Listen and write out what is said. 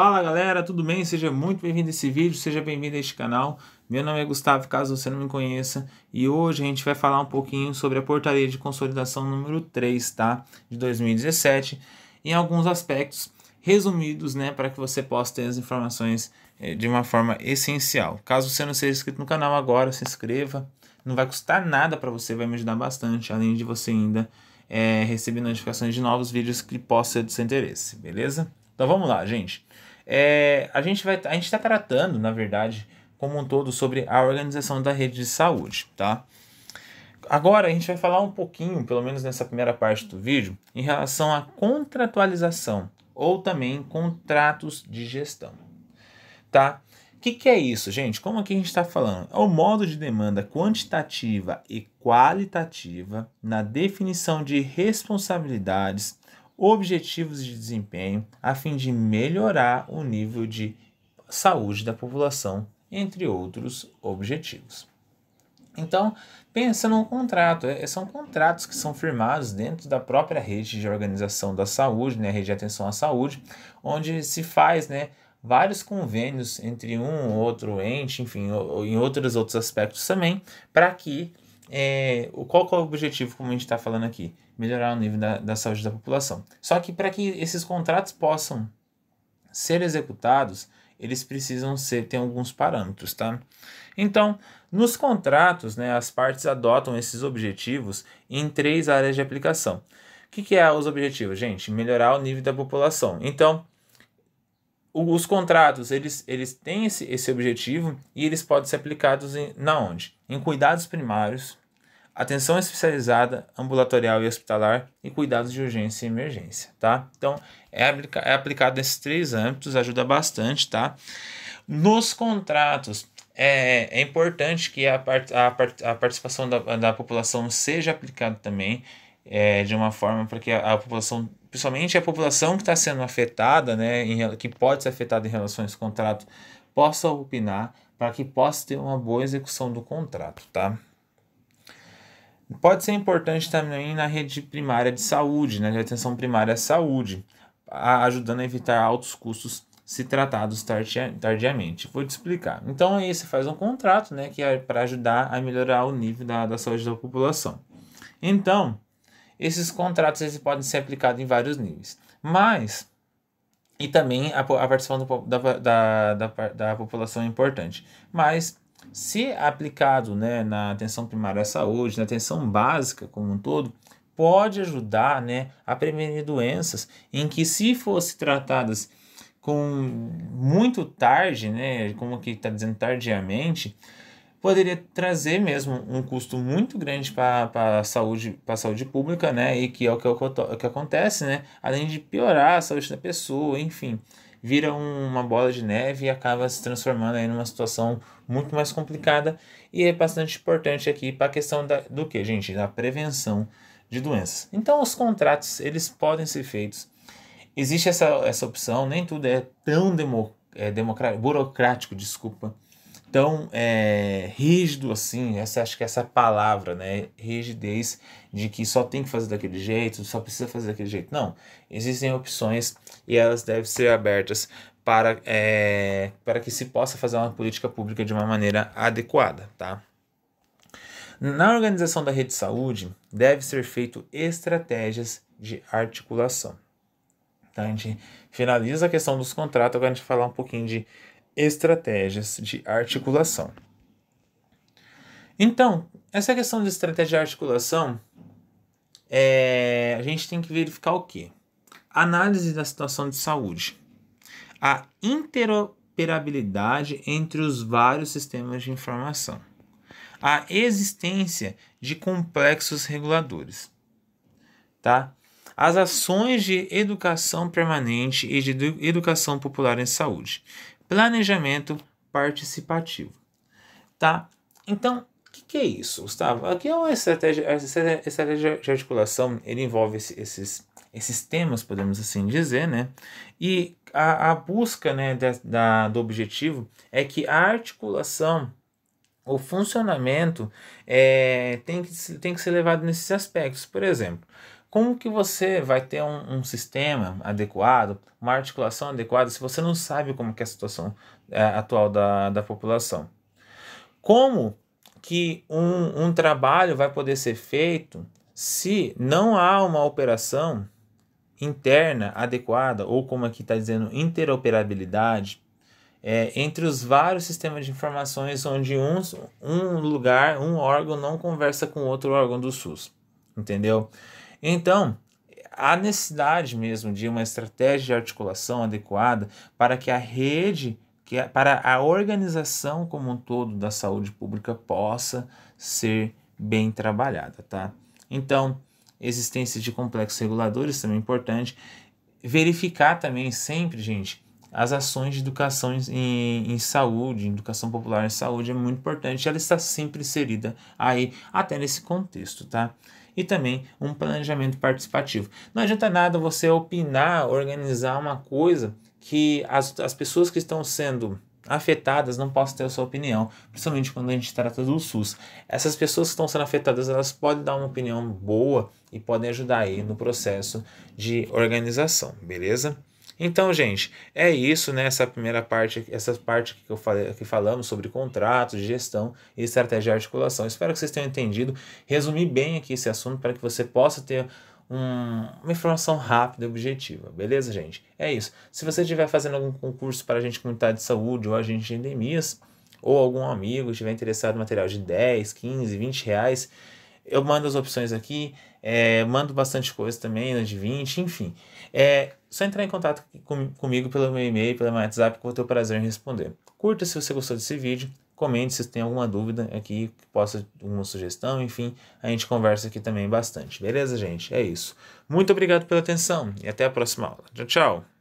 Fala galera, tudo bem? Seja muito bem-vindo a esse vídeo, seja bem-vindo a este canal. Meu nome é Gustavo, caso você não me conheça, e hoje a gente vai falar um pouquinho sobre a portaria de consolidação número 3, tá? De 2017, em alguns aspectos resumidos, né, para que você possa ter as informações eh, de uma forma essencial. Caso você não seja inscrito no canal agora, se inscreva. Não vai custar nada para você, vai me ajudar bastante, além de você ainda eh, receber notificações de novos vídeos que possam ser do seu interesse, beleza? Então vamos lá, gente. É, a gente vai, a gente está tratando, na verdade, como um todo sobre a organização da rede de saúde, tá? Agora a gente vai falar um pouquinho, pelo menos nessa primeira parte do vídeo, em relação à contratualização ou também contratos de gestão, tá? O que, que é isso, gente? Como aqui a gente está falando? É o modo de demanda quantitativa e qualitativa na definição de responsabilidades objetivos de desempenho a fim de melhorar o nível de saúde da população, entre outros objetivos. Então, pensa num contrato. É, são contratos que são firmados dentro da própria rede de organização da saúde, né, rede de atenção à saúde, onde se faz, né, vários convênios entre um outro ente, enfim, ou, em outros outros aspectos também, para que é, qual que é o objetivo como a gente está falando aqui? melhorar o nível da, da saúde da população. Só que para que esses contratos possam ser executados, eles precisam ser alguns parâmetros, tá? Então, nos contratos, né, as partes adotam esses objetivos em três áreas de aplicação. O que, que é os objetivos, gente? Melhorar o nível da população. Então, os contratos eles, eles têm esse, esse objetivo e eles podem ser aplicados em, na onde? Em cuidados primários, atenção especializada, ambulatorial e hospitalar e cuidados de urgência e emergência, tá? Então, é, aplica é aplicado nesses três âmbitos, ajuda bastante, tá? Nos contratos, é, é importante que a, a, a participação da, da população seja aplicada também é, de uma forma para que a, a população principalmente a população que está sendo afetada, né, em, que pode ser afetada em relação a esse contrato, possa opinar para que possa ter uma boa execução do contrato, tá? Pode ser importante também na rede primária de saúde, na né, de atenção primária à saúde, ajudando a evitar altos custos se tratados tardiamente. Vou te explicar. Então aí você faz um contrato, né, que é para ajudar a melhorar o nível da, da saúde da população. Então, esses contratos eles podem ser aplicados em vários níveis. Mas, e também a, a participação do, da, da, da, da população é importante. Mas se aplicado né, na atenção primária à saúde, na atenção básica como um todo, pode ajudar né, a prevenir doenças em que, se fossem tratadas com muito tarde, né, como aqui está dizendo tardiamente, poderia trazer mesmo um custo muito grande para a saúde, saúde pública, né? E que é o que, é o que acontece, né? Além de piorar a saúde da pessoa, enfim vira uma bola de neve e acaba se transformando em uma situação muito mais complicada e é bastante importante aqui para a questão da, do que, gente? Da prevenção de doenças. Então, os contratos, eles podem ser feitos. Existe essa, essa opção, nem tudo é tão demo, é, burocrático, desculpa, tão é, rígido assim, essa, acho que essa palavra, né, rigidez de que só tem que fazer daquele jeito, só precisa fazer daquele jeito. Não, existem opções e elas devem ser abertas para, é, para que se possa fazer uma política pública de uma maneira adequada, tá? Na organização da rede de saúde, deve ser feito estratégias de articulação. Então A gente finaliza a questão dos contratos, agora a gente vai falar um pouquinho de estratégias de articulação. Então, essa questão de estratégia de articulação, é, a gente tem que verificar o quê? Análise da situação de saúde. A interoperabilidade entre os vários sistemas de informação. A existência de complexos reguladores. Tá? As ações de educação permanente e de educação popular em saúde planejamento participativo. Tá? Então, o que, que, é isso, Gustavo? Aqui é uma estratégia, estratégia de articulação, ele envolve esses, esses temas, podemos assim dizer, né? E a, a busca né, da, da, do objetivo é que a articulação o funcionamento é, tem, que, tem que ser levado nesses aspectos. Por exemplo, como que você vai ter um, um, sistema adequado, uma articulação adequada, se você não sabe como que é a situação é, atual da, da população? Como que um, um trabalho vai poder ser feito se não há uma operação interna adequada, ou como aqui está dizendo, interoperabilidade, é, entre os vários sistemas de informações onde um lugar, um órgão não conversa com outro órgão do SUS, entendeu? Então, há necessidade mesmo de uma estratégia de articulação adequada para que a rede, que para a organização como um todo da saúde pública possa ser bem trabalhada, tá? Então, existência de complexos reguladores também é importante. Verificar também sempre, gente, as ações de educação em, em saúde, educação popular em saúde é muito importante, ela está sempre inserida aí, até nesse contexto, tá? e também um planejamento participativo. Não adianta nada você opinar, organizar uma coisa que as, as pessoas que estão sendo afetadas não possam ter a sua opinião, principalmente quando a gente trata do SUS. Essas pessoas que estão sendo afetadas, elas podem dar uma opinião boa e podem ajudar aí no processo de organização, beleza? Então, gente, é isso nessa né? primeira parte, essa parte que eu falei, que falamos sobre contratos, gestão e estratégia de articulação. Espero que vocês tenham entendido, resumi bem aqui esse assunto para que você possa ter um, uma informação rápida e objetiva, beleza, gente? É isso. Se você estiver fazendo algum concurso para agente comunitário de saúde ou agente de endemias, ou algum amigo estiver interessado em material de 10, 15, 20 reais, eu mando as opções aqui. É, mando bastante coisa também, né, de 20, enfim. É só entrar em contato com, comigo pelo meu e-mail, pelo meu WhatsApp, que eu vou ter o prazer em responder. Curta se você gostou desse vídeo, comente se tem alguma dúvida aqui, que possa uma sugestão, enfim, a gente conversa aqui também bastante. Beleza, gente? É isso. Muito obrigado pela atenção e até a próxima aula. Tchau, tchau.